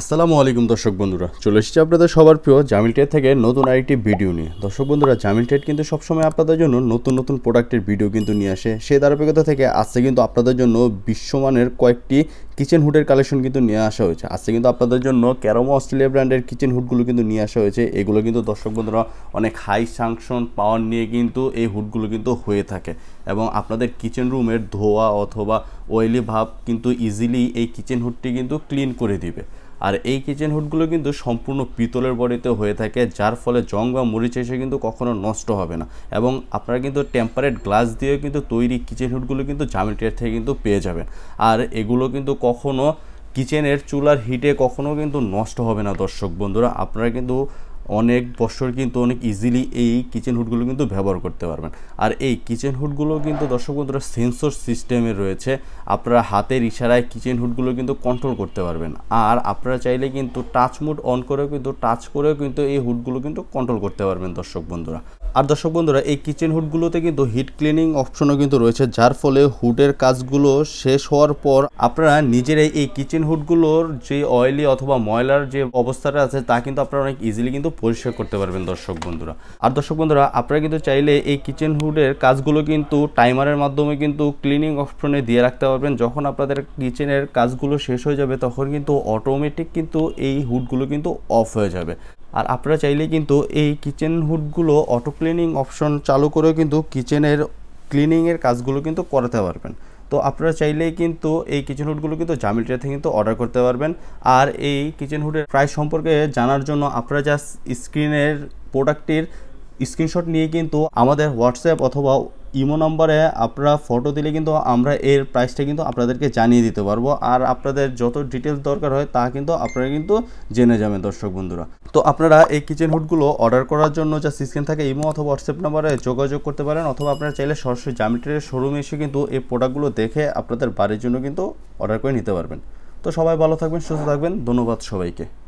আসসালামু আলাইকুম দর্শক বন্ধুরা চলে এসেছি আপনাদের সবার প্রিয় জামিল টেট থেকে নতুন আরেকটি ভিডিও নিয়ে দর্শক বন্ধুরা জামিল টেট কিন্তু সবসময় আপনাদের জন্য নতুন নতুন প্রোডাক্টের ভিডিও কিন্তু নিয়ে আসে সেই ধারাবাহিকতা থেকে আজকে কিন্তু আপনাদের জন্য বিশ্বমানের কয়েকটি কিচেন হুডের কালেকশন কিন্তু নিয়ে আসা হয়েছে আজকে কিন্তু আপনাদের জন্য ক্যারোমো অস্ট্রেলিয়া ব্র্যান্ডের কিচেন হুডগুলো কিন্তু নিয়ে আসা হয়েছে এগুলো কিন্তু দর্শক বন্ধুরা অনেক হাই সাংশন পাওয়ার নিয়ে কিন্তু এই হুডগুলো কিন্তু হয়ে থাকে এবং আপনাদের কিচেন রুমের ধোয়া অথবা অয়েলি ভাব কিন্তু ইজিলি এই কিচেন হুডটি কিন্তু ক্লিন করে দিবে আর এই কিচেন হুডগুলো কিন্তু সম্পূর্ণ পিতলের বডিতে হয়ে থাকে যার ফলে জং বা মরিচ এসে কিন্তু কখনো নষ্ট হবে না এবং আপনারা কিন্তু টেম্পারেট গ্লাস দিয়ে কিন্তু তৈরি কিচেন হুডগুলো কিন্তু জামিটের থেকে কিন্তু পেয়ে যাবেন আর এগুলো কিন্তু কখনো কিচেনের চুলার হিটে কখনো কিন্তু নষ্ট হবে না দর্শক বন্ধুরা আপনারা কিন্তু অনেক বছর কিন্তু অনেক ইজিলি এই কিচেন হুডগুলো কিন্তু ব্যবহার করতে পারবেন আর এই কিচেন হুডগুলো কিন্তু দর্শক বন্ধুরা সেন্সর সিস্টেমে রয়েছে আপনারা হাতের ইশারায় কিচেন হুডগুলো কিন্তু কন্ট্রোল করতে পারবেন আর আপনারা চাইলে কিন্তু টাচ মুড অন করেও কিন্তু টাচ করেও কিন্তু এই হুডগুলো কিন্তু কন্ট্রোল করতে পারবেন দর্শক বন্ধুরা আর দর্শক বন্ধুরা এই কিচেন হুডগুলোতে কিন্তু হিট ক্লিনিং অপশনও কিন্তু রয়েছে যার ফলে হুডের কাজগুলো শেষ হওয়ার পর আপনারা নিজেরাই এই কিচেন হুডগুলোর যে অয়েলি অথবা ময়লার যে অবস্থাটা আছে তা কিন্তু আপনারা অনেক ইজিলি কিন্তু পরিষ্কার করতে পারবেন দর্শক বন্ধুরা আর দর্শক বন্ধুরা আপনারা কিন্তু চাইলে এই কিচেন হুডের কাজগুলো কিন্তু টাইমারের মাধ্যমে কিন্তু ক্লিনিং অপশনে দিয়ে রাখতে পারবেন যখন আপনাদের কিচেনের কাজগুলো শেষ হয়ে যাবে তখন কিন্তু অটোমেটিক কিন্তু এই হুডগুলো কিন্তু অফ হয়ে যাবে আর আপনারা চাইলে কিন্তু এই কিচেন হুডগুলো অটো ক্লিনিং অপশন চালু করেও কিন্তু কিচেনের ক্লিনিংয়ের কাজগুলো কিন্তু করাতে পারবেন তো আপনারা চাইলেই কিন্তু এই কিচেন হুডগুলো কিন্তু জামিলটা থেকে কিন্তু অর্ডার করতে পারবেন আর এই কিচেন হুডের প্রাইস সম্পর্কে জানার জন্য আপনারা জাস্ট স্ক্রিনের প্রোডাক্টটির স্ক্রিনশট নিয়ে কিন্তু আমাদের হোয়াটসঅ্যাপ অথবা ইমো নম্বরে আপনারা ফটো দিলে কিন্তু আমরা এর প্রাইসটা কিন্তু আপনাদেরকে জানিয়ে দিতে পারবো আর আপনাদের যত ডিটেলস দরকার হয় তা কিন্তু আপনারা কিন্তু জেনে যাবেন দর্শক বন্ধুরা তো আপনারা এই কিচেন হুডগুলো অর্ডার করার জন্য যা সিস্কেন থাকে ইমো অথবা হোয়াটসঅ্যাপ নাম্বারে যোগাযোগ করতে পারেন অথবা আপনারা চাইলে সরাসরি জামিটের শোরুমে এসে কিন্তু এই প্রোডাক্টগুলো দেখে আপনাদের বাড়ির জন্য কিন্তু অর্ডার করে নিতে পারবেন তো সবাই ভালো থাকবেন সুস্থ থাকবেন ধন্যবাদ সবাইকে